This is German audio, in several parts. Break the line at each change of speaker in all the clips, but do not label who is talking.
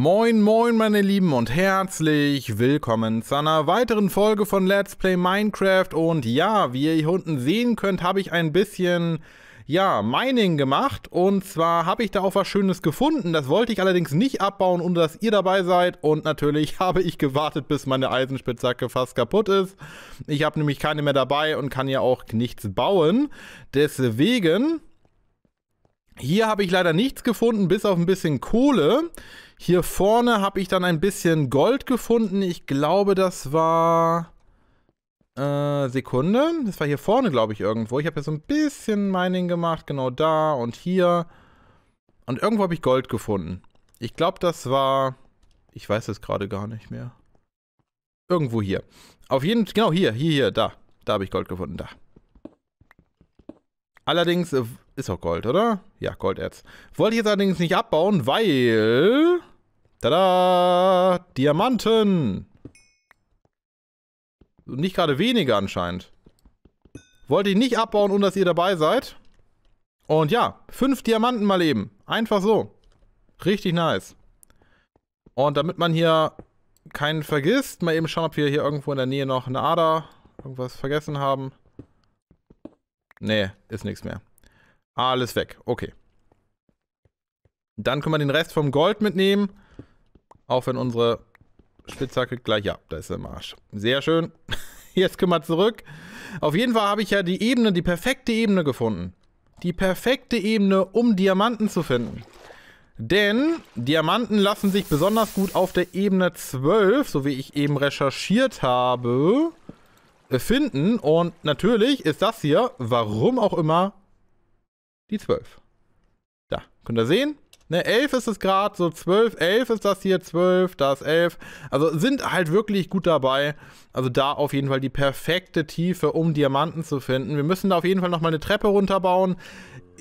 Moin, moin, meine Lieben und herzlich willkommen zu einer weiteren Folge von Let's Play Minecraft. Und ja, wie ihr hier unten sehen könnt, habe ich ein bisschen, ja, Mining gemacht. Und zwar habe ich da auch was Schönes gefunden. Das wollte ich allerdings nicht abbauen, ohne dass ihr dabei seid. Und natürlich habe ich gewartet, bis meine Eisenspitzhacke fast kaputt ist. Ich habe nämlich keine mehr dabei und kann ja auch nichts bauen. Deswegen, hier habe ich leider nichts gefunden, bis auf ein bisschen Kohle. Hier vorne habe ich dann ein bisschen Gold gefunden. Ich glaube, das war... Äh, Sekunde. Das war hier vorne, glaube ich, irgendwo. Ich habe ja so ein bisschen Mining gemacht. Genau da und hier. Und irgendwo habe ich Gold gefunden. Ich glaube, das war... Ich weiß es gerade gar nicht mehr. Irgendwo hier. Auf jeden Fall... Genau hier, hier, hier, da. Da habe ich Gold gefunden, da. Allerdings äh, ist auch Gold, oder? Ja, Golderz. Wollte ich jetzt allerdings nicht abbauen, weil Tada! Diamanten! Nicht gerade wenige anscheinend. Wollte ich nicht abbauen, ohne dass ihr dabei seid. Und ja, fünf Diamanten mal eben. Einfach so. Richtig nice. Und damit man hier keinen vergisst, mal eben schauen, ob wir hier irgendwo in der Nähe noch eine Ader irgendwas vergessen haben. Nee, ist nichts mehr. Alles weg. Okay. Dann können wir den Rest vom Gold mitnehmen. Auch wenn unsere Spitzhacke gleich, ja, da ist der Marsch. Sehr schön. Jetzt können wir zurück. Auf jeden Fall habe ich ja die Ebene, die perfekte Ebene gefunden. Die perfekte Ebene, um Diamanten zu finden. Denn Diamanten lassen sich besonders gut auf der Ebene 12, so wie ich eben recherchiert habe, finden. Und natürlich ist das hier, warum auch immer, die 12. Da, könnt ihr sehen. Ne, 11 ist es gerade, so 12, 11 ist das hier, 12, da ist 11. Also sind halt wirklich gut dabei. Also da auf jeden Fall die perfekte Tiefe, um Diamanten zu finden. Wir müssen da auf jeden Fall nochmal eine Treppe runterbauen.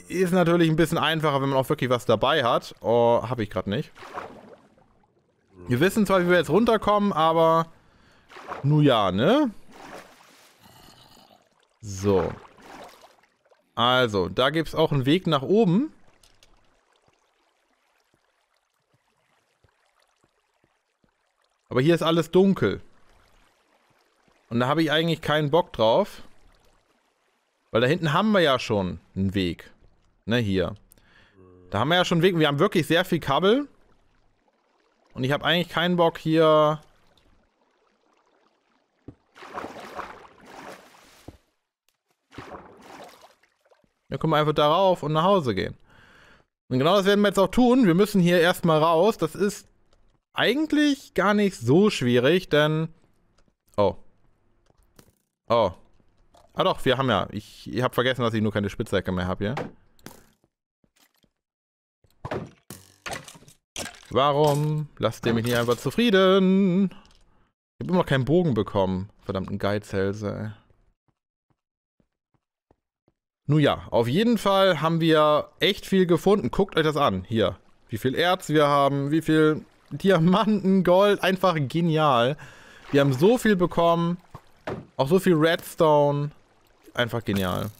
Ist natürlich ein bisschen einfacher, wenn man auch wirklich was dabei hat. Oh, habe ich gerade nicht. Wir wissen zwar, wie wir jetzt runterkommen, aber... Nu ja, ne? So. Also, da gibt es auch einen Weg nach oben. Aber hier ist alles dunkel. Und da habe ich eigentlich keinen Bock drauf. Weil da hinten haben wir ja schon einen Weg. Ne, hier. Da haben wir ja schon einen Weg. Wir haben wirklich sehr viel Kabel. Und ich habe eigentlich keinen Bock hier... Wir können einfach da rauf und nach Hause gehen. Und genau das werden wir jetzt auch tun. Wir müssen hier erstmal raus. Das ist eigentlich gar nicht so schwierig, denn... Oh. Oh. Ah doch, wir haben ja... Ich, ich habe vergessen, dass ich nur keine Spitzhacke mehr habe hier. Warum lasst ihr mich nicht einfach zufrieden? Ich habe immer noch keinen Bogen bekommen. Verdammten Geizhälse, ey. Nun ja, auf jeden Fall haben wir echt viel gefunden. Guckt euch das an. Hier. Wie viel Erz wir haben, wie viel Diamanten, Gold, einfach genial. Wir haben so viel bekommen. Auch so viel Redstone. Einfach genial.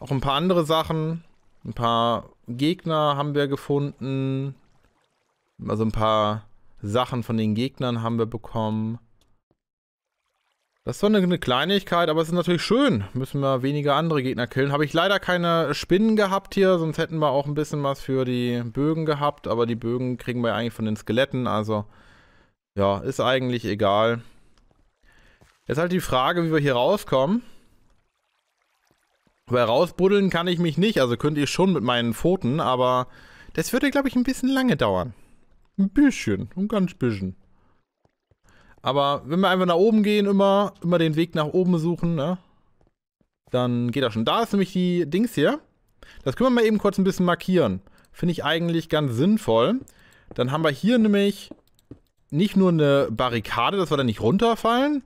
Auch ein paar andere Sachen. Ein paar Gegner haben wir gefunden. Also ein paar Sachen von den Gegnern haben wir bekommen. Das ist zwar eine Kleinigkeit, aber es ist natürlich schön. Müssen wir weniger andere Gegner killen. Habe ich leider keine Spinnen gehabt hier, sonst hätten wir auch ein bisschen was für die Bögen gehabt. Aber die Bögen kriegen wir eigentlich von den Skeletten, also ja, ist eigentlich egal. Jetzt halt die Frage, wie wir hier rauskommen. Weil rausbuddeln kann ich mich nicht, also könnt ihr schon mit meinen Pfoten, aber das würde, glaube ich, ein bisschen lange dauern. Ein bisschen, ein ganz bisschen. Aber wenn wir einfach nach oben gehen, immer, immer den Weg nach oben suchen, ne? Dann geht das schon. Da ist nämlich die Dings hier. Das können wir mal eben kurz ein bisschen markieren. Finde ich eigentlich ganz sinnvoll. Dann haben wir hier nämlich nicht nur eine Barrikade, dass wir da nicht runterfallen,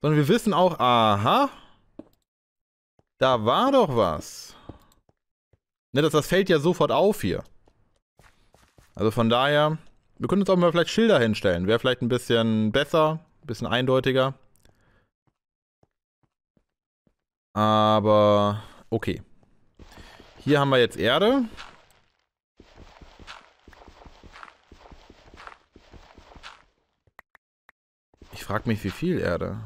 sondern wir wissen auch, aha, da war doch was. Ne, das, das fällt ja sofort auf hier. Also von daher, wir können uns auch mal vielleicht Schilder hinstellen. Wäre vielleicht ein bisschen besser, ein bisschen eindeutiger. Aber okay. Hier haben wir jetzt Erde. Ich frage mich, wie viel Erde.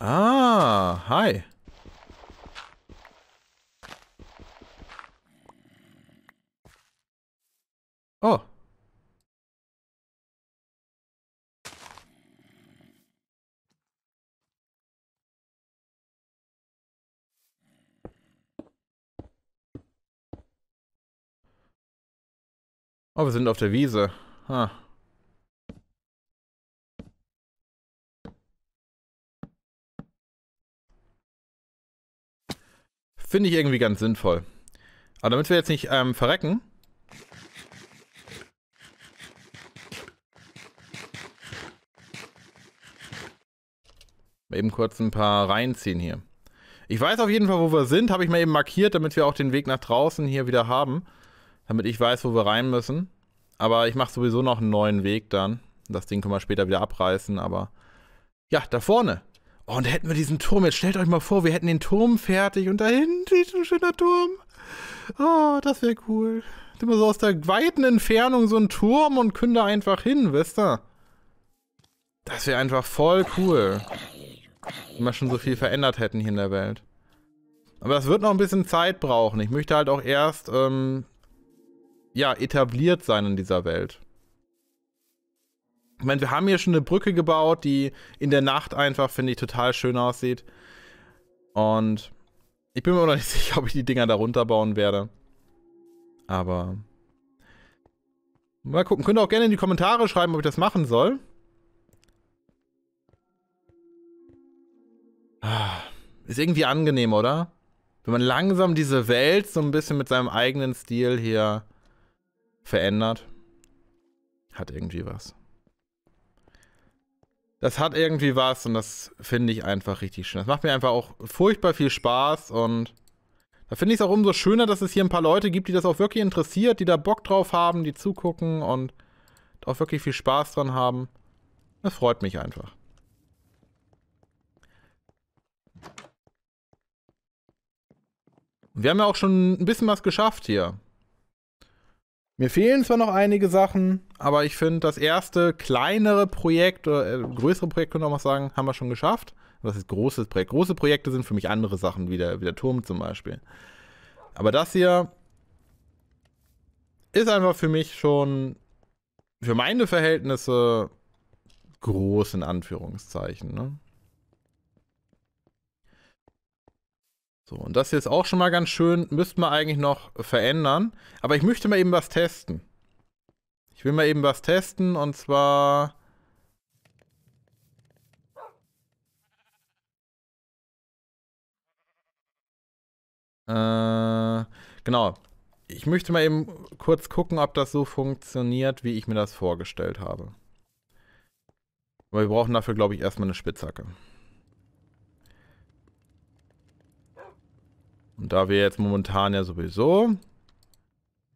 Ah, hi. Oh,
Oh, wir sind auf der Wiese. Ha.
Finde ich irgendwie ganz sinnvoll. Aber damit wir jetzt nicht ähm, verrecken. eben kurz ein paar reinziehen hier. Ich weiß auf jeden Fall, wo wir sind. Habe ich mal eben markiert, damit wir auch den Weg nach draußen hier wieder haben damit ich weiß, wo wir rein müssen. Aber ich mache sowieso noch einen neuen Weg dann. Das Ding können wir später wieder abreißen, aber ja, da vorne. Oh, und da hätten wir diesen Turm. Jetzt stellt euch mal vor, wir hätten den Turm fertig und da hinten ist ein schöner Turm. Oh, das wäre cool. Immer so aus der weiten Entfernung so einen Turm und können da einfach hin, wisst ihr? Das wäre einfach voll cool. Wenn wir schon so viel verändert hätten hier in der Welt. Aber das wird noch ein bisschen Zeit brauchen. Ich möchte halt auch erst ähm, ja, etabliert sein in dieser Welt. Ich meine, wir haben hier schon eine Brücke gebaut, die in der Nacht einfach, finde ich, total schön aussieht. Und ich bin mir noch nicht sicher, ob ich die Dinger da runterbauen werde. Aber mal gucken. Könnt ihr auch gerne in die Kommentare schreiben, ob ich das machen soll. Ah, ist irgendwie angenehm, oder? Wenn man langsam diese Welt so ein bisschen mit seinem eigenen Stil hier verändert. Hat irgendwie was. Das hat irgendwie was und das finde ich einfach richtig schön. Das macht mir einfach auch furchtbar viel Spaß und da finde ich es auch umso schöner, dass es hier ein paar Leute gibt, die das auch wirklich interessiert, die da Bock drauf haben, die zugucken und auch wirklich viel Spaß dran haben. Das freut mich einfach. Wir haben ja auch schon ein bisschen was geschafft hier. Mir fehlen zwar noch einige Sachen, aber ich finde, das erste kleinere Projekt oder äh, größere Projekt, könnte man auch sagen, haben wir schon geschafft. Das ist großes Projekt. Große Projekte sind für mich andere Sachen, wie der, wie der Turm zum Beispiel. Aber das hier ist einfach für mich schon für meine Verhältnisse groß in Anführungszeichen. Ne? So, und das hier ist auch schon mal ganz schön. Müssten wir eigentlich noch verändern. Aber ich möchte mal eben was testen. Ich will mal eben was testen und zwar... Äh, genau. Ich möchte mal eben kurz gucken, ob das so funktioniert, wie ich mir das vorgestellt habe. Aber wir brauchen dafür, glaube ich, erstmal eine Spitzhacke. Und da wir jetzt momentan ja sowieso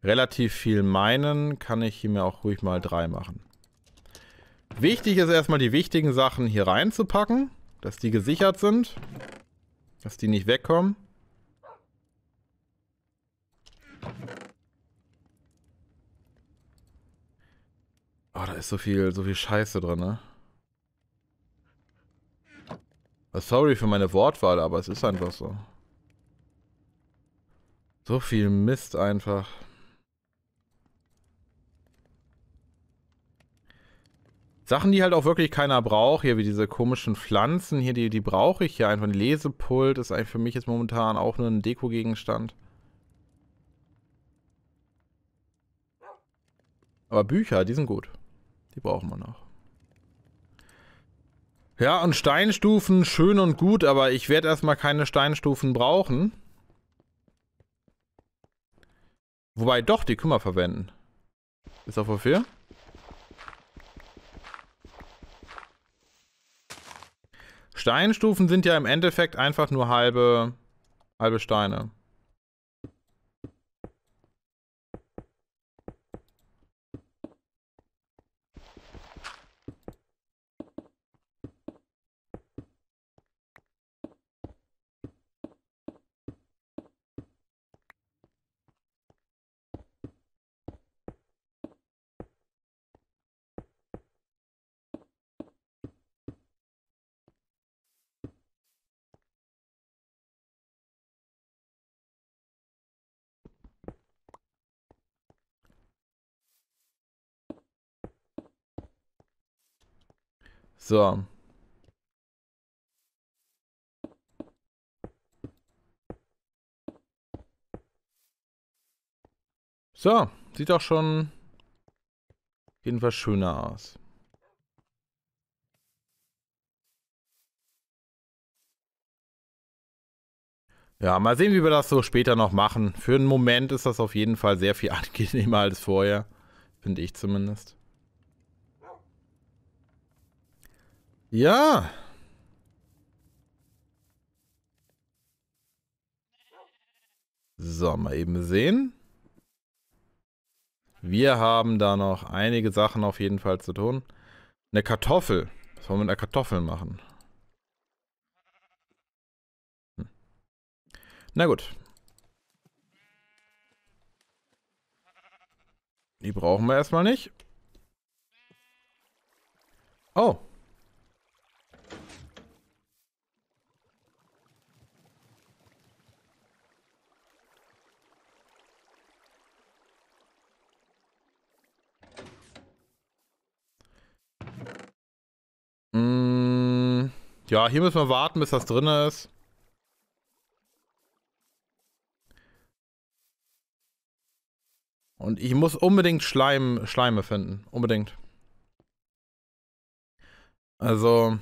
relativ viel meinen, kann ich hier mir auch ruhig mal drei machen. Wichtig ist erstmal die wichtigen Sachen hier reinzupacken, dass die gesichert sind, dass die nicht wegkommen. Oh, da ist so viel, so viel Scheiße drin, ne? Ah, sorry für meine Wortwahl, aber es ist einfach so. So viel Mist einfach. Sachen, die halt auch wirklich keiner braucht, hier wie diese komischen Pflanzen hier, die, die brauche ich hier einfach. Ein Lesepult ist eigentlich für mich jetzt momentan auch nur ein Dekogegenstand. Aber Bücher, die sind gut. Die brauchen wir noch. Ja, und Steinstufen, schön und gut, aber ich werde erstmal keine Steinstufen brauchen. Wobei doch, die können wir verwenden. Ist auch wofür? Steinstufen sind ja im Endeffekt einfach nur halbe, halbe Steine. So. So, sieht doch schon jedenfalls schöner aus. Ja, mal sehen, wie wir das so später noch machen. Für einen Moment ist das auf jeden Fall sehr viel angenehmer als vorher. Finde ich zumindest. Ja. So, mal eben sehen. Wir haben da noch einige Sachen auf jeden Fall zu tun. Eine Kartoffel. Was wollen wir mit einer Kartoffel machen? Hm. Na gut. Die brauchen wir erstmal nicht. Oh. Ja, hier müssen wir warten, bis das drin ist. Und ich muss unbedingt Schleim, Schleime finden. Unbedingt. Also,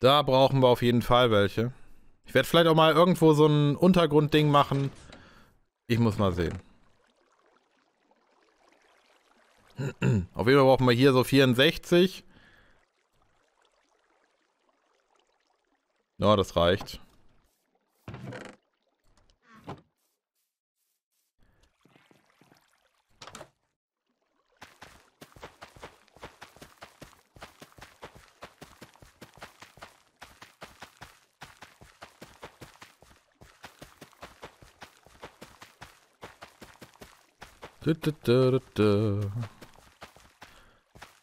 da brauchen wir auf jeden Fall welche. Ich werde vielleicht auch mal irgendwo so ein Untergrundding machen. Ich muss mal sehen. Auf jeden Fall brauchen wir hier so 64. Na, ja, das reicht.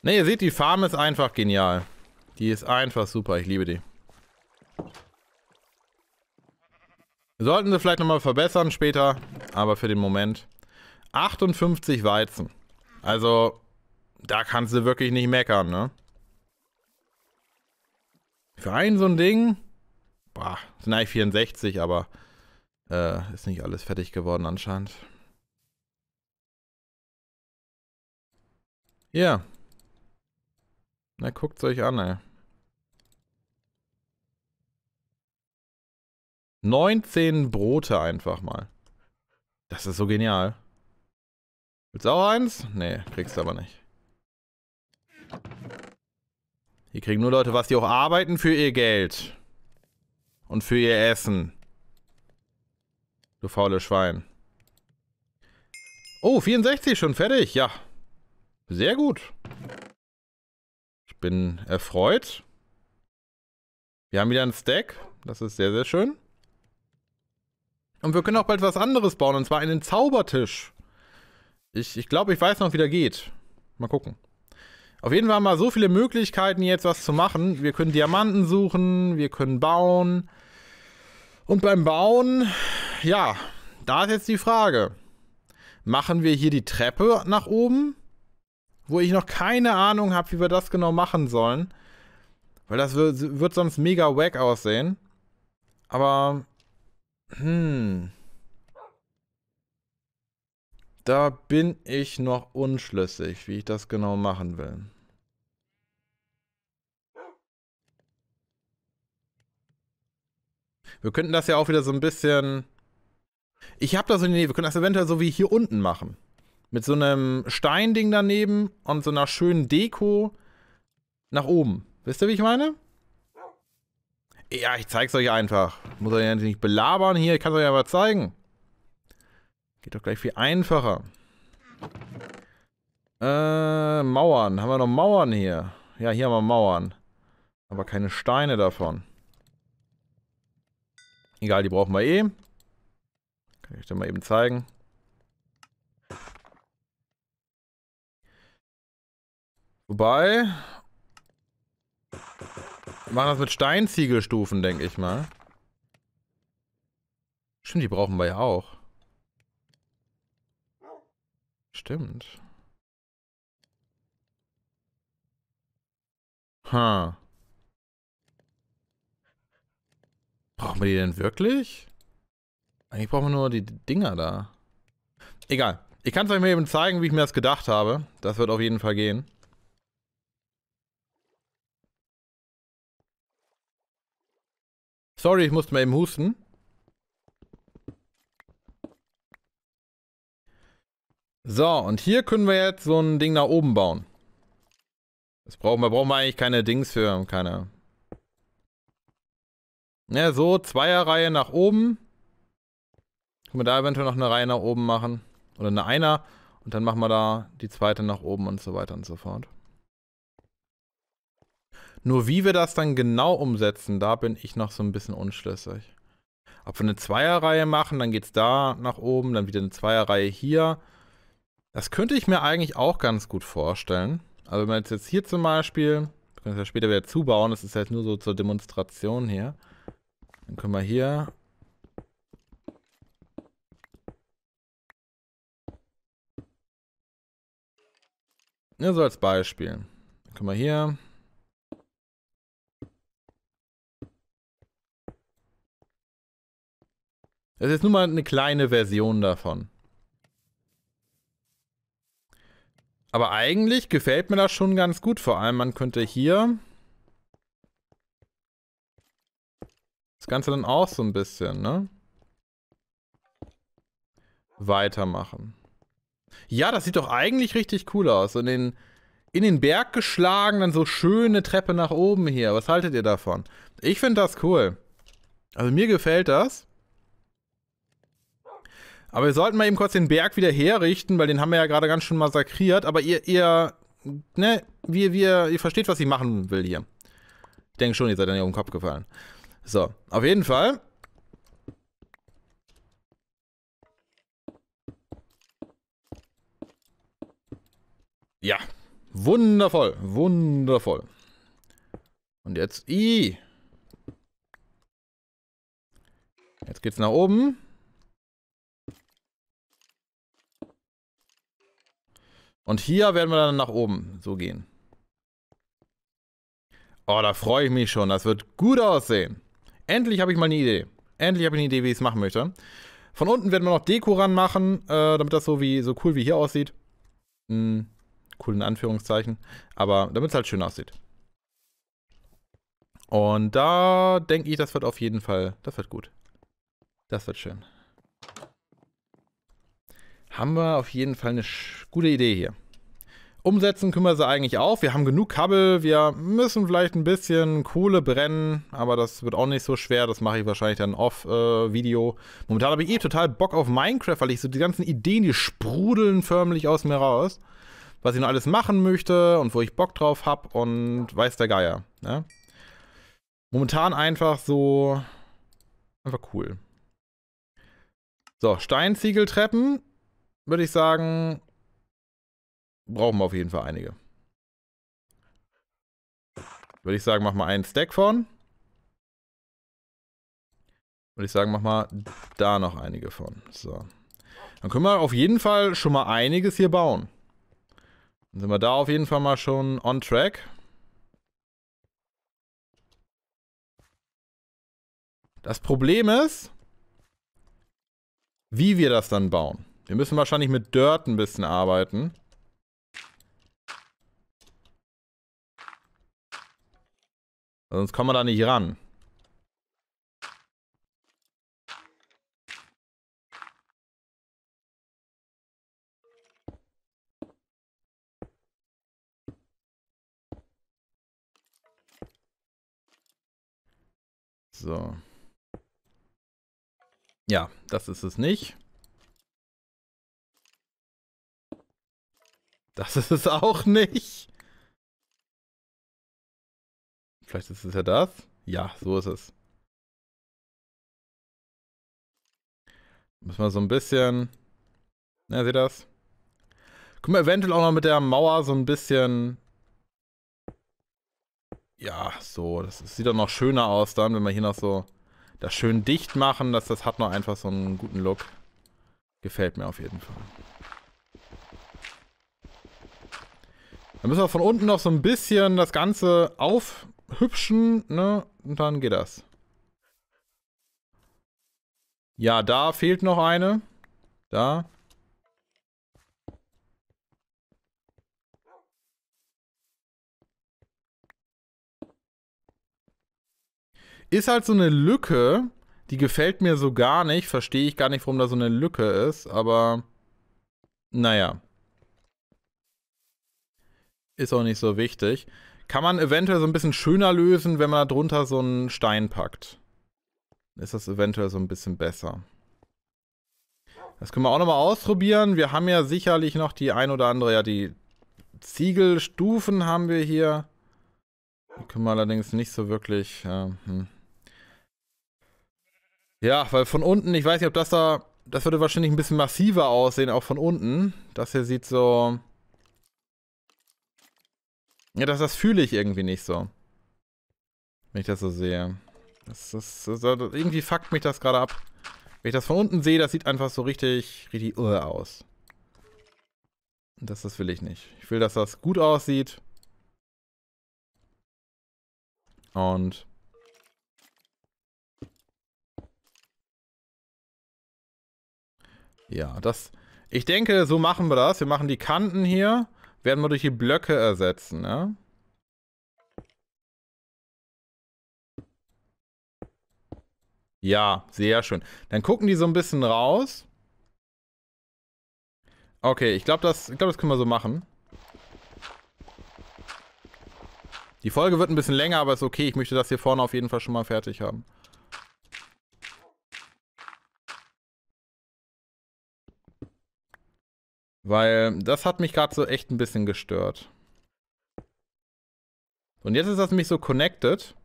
Ne, ihr seht, die Farm ist einfach genial. Die ist einfach super, ich liebe die. Sollten sie vielleicht nochmal verbessern später, aber für den Moment. 58 Weizen. Also, da kannst du wirklich nicht meckern, ne? Für einen so ein Ding, boah, sind eigentlich 64, aber äh, ist nicht alles fertig geworden anscheinend.
Ja. Na, guckt's euch
an, ey. 19 Brote einfach mal. Das ist so genial. Willst du auch eins? Nee, kriegst du aber nicht. Hier kriegen nur Leute was, die auch arbeiten für ihr Geld. Und für ihr Essen. Du faule Schwein. Oh, 64 schon fertig. Ja. Sehr gut. Ich bin erfreut. Wir haben wieder einen Stack. Das ist sehr, sehr schön. Und wir können auch bald was anderes bauen, und zwar einen Zaubertisch. Ich, ich glaube, ich weiß noch, wie der geht. Mal gucken. Auf jeden Fall haben wir so viele Möglichkeiten, jetzt was zu machen. Wir können Diamanten suchen, wir können bauen. Und beim Bauen, ja, da ist jetzt die Frage. Machen wir hier die Treppe nach oben? Wo ich noch keine Ahnung habe, wie wir das genau machen sollen. Weil das wird, wird sonst mega wack aussehen. Aber hm. Da bin ich noch unschlüssig, wie ich das genau machen will. Wir könnten das ja auch wieder so ein bisschen... Ich habe da so eine Idee, wir können das eventuell so wie hier unten machen. Mit so einem Steinding daneben und so einer schönen Deko nach oben. Wisst ihr, wie ich meine? Ja, ich zeig's euch einfach. Muss euch ja nicht belabern hier, ich kann euch aber zeigen. Geht doch gleich viel einfacher. Äh, Mauern. Haben wir noch Mauern hier? Ja, hier haben wir Mauern. Aber keine Steine davon. Egal, die brauchen wir eh. Kann ich euch dann mal eben zeigen. Wobei, machen das mit Steinziegelstufen, denke ich mal. Stimmt, die brauchen wir ja auch. Stimmt. Ha. Brauchen wir die denn wirklich? Eigentlich brauchen wir nur die Dinger da. Egal. Ich kann es euch mal eben zeigen, wie ich mir das gedacht habe. Das wird auf jeden Fall gehen. Sorry, ich musste mal eben husten. So, und hier können wir jetzt so ein Ding nach oben bauen. Das brauchen wir, brauchen wir eigentlich keine Dings für, keine. Ja, so, Zweierreihe nach oben. Können wir da eventuell noch eine Reihe nach oben machen. Oder eine Einer. Und dann machen wir da die zweite nach oben und so weiter und so fort. Nur wie wir das dann genau umsetzen, da bin ich noch so ein bisschen unschlüssig. Ob wir eine Zweierreihe machen, dann geht es da nach oben, dann wieder eine Zweierreihe hier. Das könnte ich mir eigentlich auch ganz gut vorstellen. Also wenn wir jetzt hier zum Beispiel, wir können es ja später wieder zubauen, das ist jetzt halt nur so zur Demonstration hier. Dann können wir hier
Ja, so als Beispiel. Dann können wir hier
Das ist nun mal eine kleine Version davon. Aber eigentlich gefällt mir das schon ganz gut. Vor allem, man könnte hier das Ganze dann auch so ein bisschen, ne? Weitermachen. Ja, das sieht doch eigentlich richtig cool aus. In den, in den Berg geschlagen, dann so schöne Treppe nach oben hier. Was haltet ihr davon? Ich finde das cool. Also mir gefällt das. Aber wir sollten mal eben kurz den Berg wieder herrichten, weil den haben wir ja gerade ganz schön massakriert. Aber ihr, ihr, ne, wir, wir, ihr versteht, was ich machen will hier. Ich denke schon, ihr seid an ihrem Kopf gefallen. So, auf jeden Fall. Ja, wundervoll, wundervoll. Und jetzt, i.
Jetzt geht's nach oben.
Und hier werden wir dann nach oben so gehen. Oh, da freue ich mich schon. Das wird gut aussehen. Endlich habe ich mal eine Idee. Endlich habe ich eine Idee, wie ich es machen möchte. Von unten werden wir noch Deko ranmachen, äh, damit das so, wie, so cool wie hier aussieht. Hm, cool in Anführungszeichen. Aber damit es halt schön aussieht. Und da denke ich, das wird auf jeden Fall, das wird gut. Das wird schön haben wir auf jeden Fall eine gute Idee hier. Umsetzen können wir sie eigentlich auch. Wir haben genug Kabel. Wir müssen vielleicht ein bisschen Kohle brennen. Aber das wird auch nicht so schwer. Das mache ich wahrscheinlich dann off-Video. Äh, Momentan habe ich eh total Bock auf Minecraft, weil ich so die ganzen Ideen, die sprudeln förmlich aus mir raus. Was ich noch alles machen möchte und wo ich Bock drauf habe und weiß der Geier. Ne? Momentan einfach so... Einfach cool. So, Steinziegeltreppen würde ich sagen,
brauchen wir auf jeden Fall einige.
Würde ich sagen, mach mal einen Stack von. Würde ich sagen, mach mal da noch einige von. So. Dann können wir auf jeden Fall schon mal einiges hier bauen. Dann sind wir da auf jeden Fall mal schon on track. Das Problem ist, wie wir das dann bauen. Wir müssen wahrscheinlich mit Dirt ein bisschen arbeiten.
Also sonst kommen wir da nicht ran. So. Ja, das ist es nicht. Das ist es auch nicht. Vielleicht ist es ja das. Ja, so ist es.
Müssen wir so ein bisschen... Na, ja, seht das? Können wir eventuell auch noch mit der Mauer so ein bisschen... Ja, so. Das sieht doch noch schöner aus dann, wenn wir hier noch so das schön dicht machen. Das, das hat noch einfach so einen guten Look. Gefällt mir auf jeden Fall. Dann müssen wir von unten noch so ein bisschen das Ganze aufhübschen, ne? Und dann geht das. Ja, da fehlt noch eine. Da. Ist halt so eine Lücke, die gefällt mir so gar nicht. Verstehe ich gar nicht, warum da so eine Lücke ist, aber naja. Ist auch nicht so wichtig. Kann man eventuell so ein bisschen schöner lösen, wenn man da drunter so einen Stein packt. Ist das eventuell so ein bisschen besser. Das können wir auch nochmal ausprobieren. Wir haben ja sicherlich noch die ein oder andere, ja die Ziegelstufen haben wir hier. Die können wir allerdings nicht so wirklich... Äh, hm. Ja, weil von unten, ich weiß nicht, ob das da... Das würde wahrscheinlich ein bisschen massiver aussehen, auch von unten. Das hier sieht so... Ja, das, das fühle ich irgendwie nicht so. Wenn ich das so sehe. Das, das, das, irgendwie fuckt mich das gerade ab. Wenn ich das von unten sehe, das sieht einfach so richtig, richtig uh, aus. Das, das will ich nicht. Ich will, dass das gut aussieht. Und ja, das. Ich denke, so machen wir das. Wir machen die Kanten hier werden wir durch die Blöcke ersetzen, ne? Ja, sehr schön. Dann gucken die so ein bisschen raus. Okay, ich glaube, das, glaub, das können wir so machen. Die Folge wird ein bisschen länger, aber ist okay. Ich möchte das hier vorne auf jeden Fall schon mal fertig haben.
Weil das
hat mich gerade so echt ein bisschen gestört. Und jetzt ist das nämlich so connected.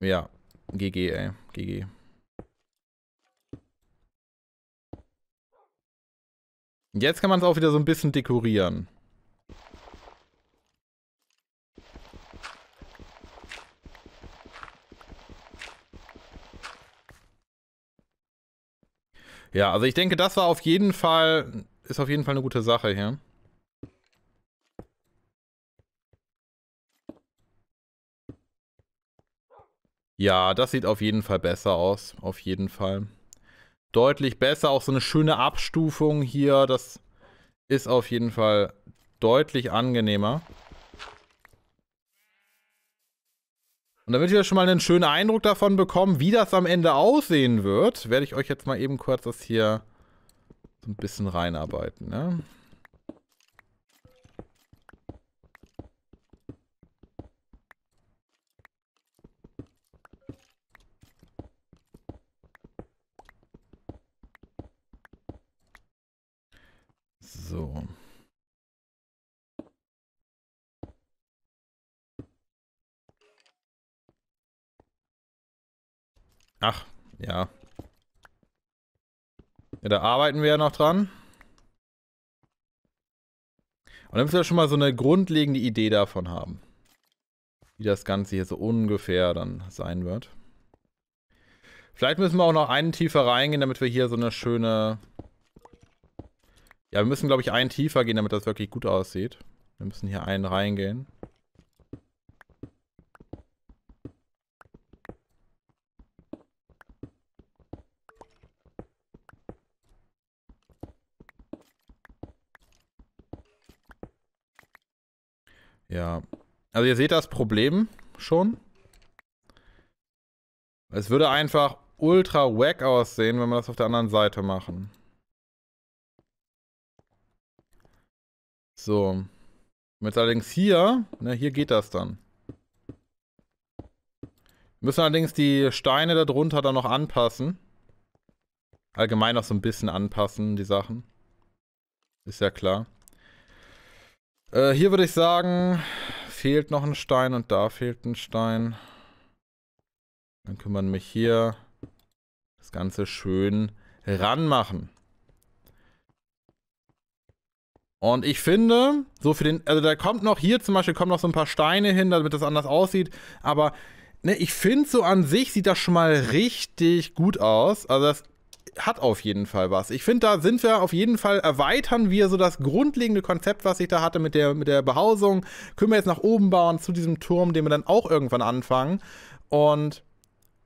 Ja, GG, ey. GG. Jetzt kann man es auch wieder so ein bisschen dekorieren. Ja, also ich denke, das war auf jeden Fall, ist auf jeden Fall eine gute Sache hier. Ja, das sieht auf jeden Fall besser aus. Auf jeden Fall. Deutlich besser. Auch so eine schöne Abstufung hier. Das ist auf jeden Fall deutlich angenehmer. Und damit ihr schon mal einen schönen Eindruck davon bekommen, wie das am Ende aussehen wird, werde ich euch jetzt mal eben kurz das hier so ein bisschen reinarbeiten. Ne?
So. Ach,
ja. Ja, da arbeiten wir ja noch dran. Und dann müssen wir schon mal so eine grundlegende Idee davon haben. Wie das Ganze hier so ungefähr dann sein wird. Vielleicht müssen wir auch noch einen tiefer reingehen, damit wir hier so eine schöne... Ja, wir müssen, glaube ich, einen tiefer gehen, damit das wirklich gut aussieht. Wir müssen hier einen reingehen. Ja. Also ihr seht das Problem schon. Es würde einfach ultra wack aussehen, wenn wir das auf der anderen Seite machen. So. Jetzt allerdings hier, ne, hier geht das dann. Wir müssen allerdings die Steine darunter dann noch anpassen. Allgemein noch so ein bisschen anpassen, die Sachen. Ist ja klar. Äh, hier würde ich sagen, fehlt noch ein Stein und da fehlt ein Stein. Dann kümmern mich hier das Ganze schön ranmachen. Und ich finde, so für den, also da kommt noch hier zum Beispiel kommen noch so ein paar Steine hin, damit das anders aussieht. Aber ne, ich finde so an sich sieht das schon mal richtig gut aus. Also das hat auf jeden Fall was. Ich finde, da sind wir auf jeden Fall, erweitern wir so das grundlegende Konzept, was ich da hatte mit der, mit der Behausung. Können wir jetzt nach oben bauen zu diesem Turm, den wir dann auch irgendwann anfangen. Und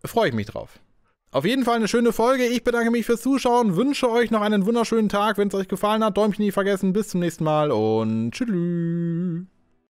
freue ich mich drauf. Auf jeden Fall eine schöne Folge. Ich bedanke mich fürs Zuschauen, wünsche euch noch einen wunderschönen Tag. Wenn es euch gefallen hat, Däumchen nicht vergessen. Bis zum nächsten Mal und tschüss.